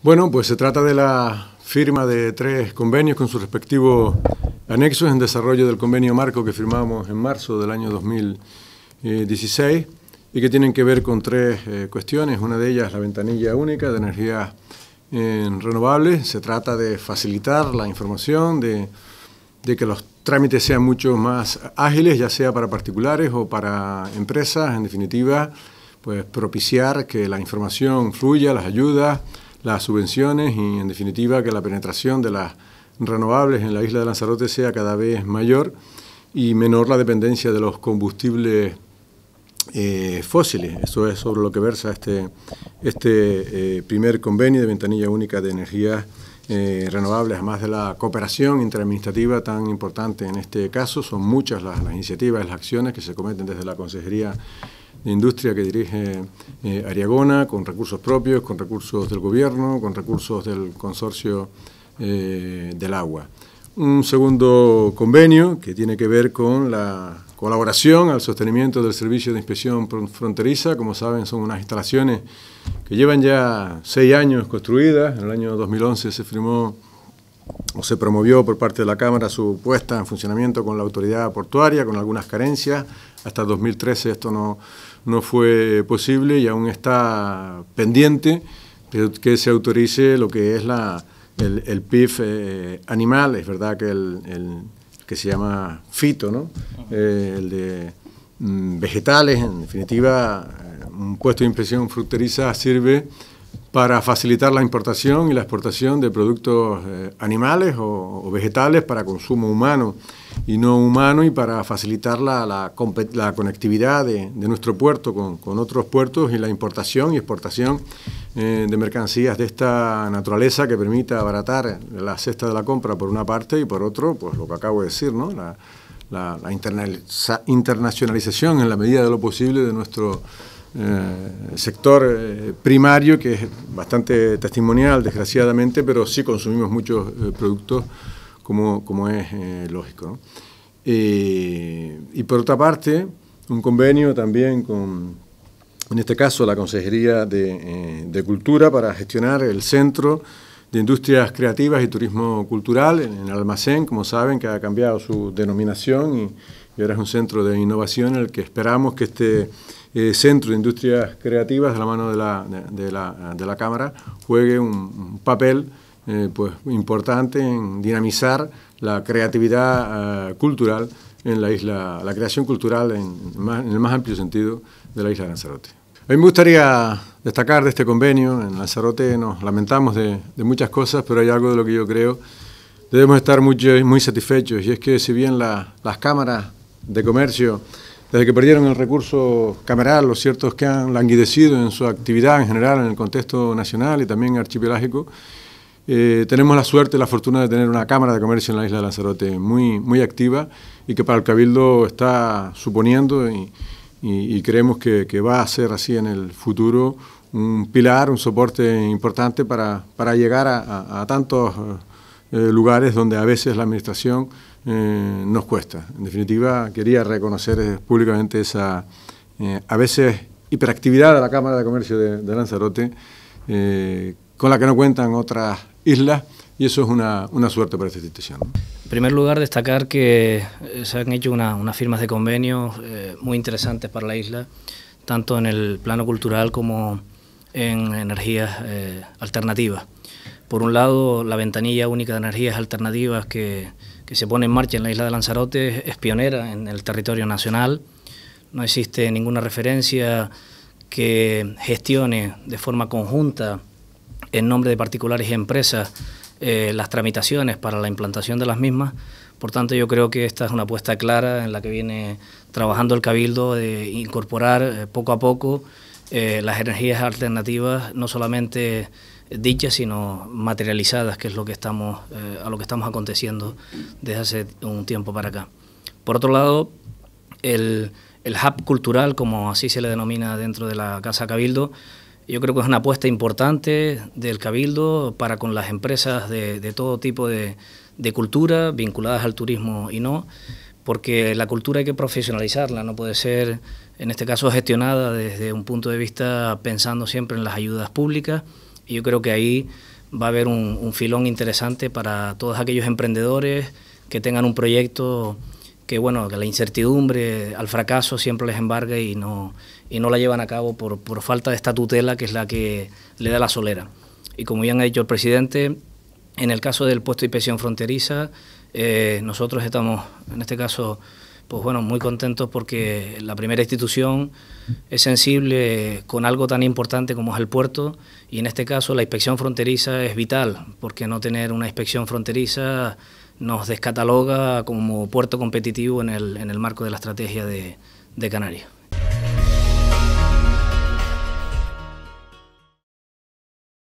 Bueno, pues se trata de la firma de tres convenios con sus respectivos anexos en desarrollo del convenio marco que firmamos en marzo del año 2016 y que tienen que ver con tres eh, cuestiones. Una de ellas, la ventanilla única de energías eh, renovables. Se trata de facilitar la información, de, de que los trámites sean mucho más ágiles, ya sea para particulares o para empresas. En definitiva, pues propiciar que la información fluya, las ayudas las subvenciones y en definitiva que la penetración de las renovables en la isla de Lanzarote sea cada vez mayor y menor la dependencia de los combustibles eh, fósiles. Eso es sobre lo que versa este, este eh, primer convenio de ventanilla única de energías eh, renovables, además de la cooperación interadministrativa tan importante en este caso. Son muchas las, las iniciativas, las acciones que se cometen desde la Consejería de industria que dirige eh, Ariagona, con recursos propios, con recursos del gobierno, con recursos del consorcio eh, del agua. Un segundo convenio que tiene que ver con la colaboración al sostenimiento del servicio de inspección fronteriza. Como saben, son unas instalaciones que llevan ya seis años construidas. En el año 2011 se firmó o se promovió por parte de la Cámara su puesta en funcionamiento con la autoridad portuaria, con algunas carencias. Hasta 2013 esto no, no fue posible y aún está pendiente que se autorice lo que es la, el, PIF eh, animal. Es verdad que el, que se llama fito, ¿no? Eh, el de mm, vegetales, en definitiva, eh, un puesto de impresión fructeriza sirve para facilitar la importación y la exportación de productos eh, animales o, vegetales para consumo humano y no humano y para facilitar la, la, conectividad de, nuestro puerto con, con, otros puertos y la importación y exportación eh, de mercancías de esta naturaleza que permita abaratar la cesta de la compra por una parte y por otro, pues lo que acabo de decir, ¿no? La, la internacionalización en la medida de lo posible de nuestro eh, sector eh, primario que es bastante testimonial, desgraciadamente, pero sí consumimos muchos eh, productos como, como es lógico. y por otra parte, un convenio también con, en este caso, la Consejería de, Cultura para gestionar el centro de Industrias Creativas y Turismo Cultural, en almacén, como saben, que ha cambiado su denominación y y ahora es un centro de innovación en el que esperamos que este eh, centro de industrias creativas, de la mano de la, Cámara, juegue un, papel eh, pues, importante en dinamizar la creatividad eh, cultural en la isla, la creación cultural en, el más amplio sentido de la isla de Lanzarote. A mí me gustaría destacar de este convenio, en Lanzarote nos lamentamos de, muchas cosas, pero hay algo de lo que yo creo debemos estar muy, muy satisfechos y es que si bien las cámaras de Comercio, desde que perdieron el recurso cameral, cierto ciertos que han languidecido en su actividad en general en el contexto nacional y también archipelágico, eh, tenemos la suerte y la fortuna de tener una Cámara de Comercio en la isla de Lanzarote muy, muy activa y que para el Cabildo está suponiendo y, creemos que, va a ser así en el futuro un pilar, un soporte importante para, para llegar a, a, a tantos eh, eh, lugares donde a veces la administración eh, nos cuesta. En definitiva, quería reconocer eh, públicamente esa, a veces, hiperactividad de la Cámara de Comercio de, Lanzarote, con la que no cuentan otras islas, y eso es una, suerte para esta institución. En primer lugar, destacar que se han hecho unas firmas de convenios muy interesantes para la isla, tanto en el plano cultural como en energías alternativas. Por un lado, la ventanilla única de energías alternativas que, se pone en marcha en la isla de Lanzarote es pionera en el territorio nacional. No existe ninguna referencia que gestione de forma conjunta en nombre de particulares y empresas eh, las tramitaciones para la implantación de las mismas. Por tanto, yo creo que esta es una apuesta clara en la que viene trabajando el Cabildo de incorporar eh, poco a poco eh, las energías alternativas, no solamente dichas, sino materializadas, que es lo que estamos, eh, a lo que estamos aconteciendo desde hace un tiempo para acá. Por otro lado, el, hub cultural, como así se le denomina dentro de la Casa Cabildo, yo creo que es una apuesta importante del Cabildo para con las empresas de, todo tipo de, de, cultura vinculadas al turismo y no porque la cultura hay que profesionalizarla, no puede ser, en este caso, gestionada desde un punto de vista pensando siempre en las ayudas públicas. Y yo creo que ahí va a haber un, filón interesante para todos aquellos emprendedores que tengan un proyecto que bueno, que la incertidumbre al fracaso siempre les embarga y no, no la llevan a cabo por, por falta de esta tutela que es la que le da la solera. Y como ya ha dicho el presidente, en el caso del puesto de inspección fronteriza, eh, nosotros estamos, en este caso, pues bueno, muy contentos porque la primera institución es sensible con algo tan importante como es el puerto y en este caso la inspección fronteriza es vital porque no tener una inspección fronteriza nos descataloga como puerto competitivo en el, en el marco de la estrategia de Canarias.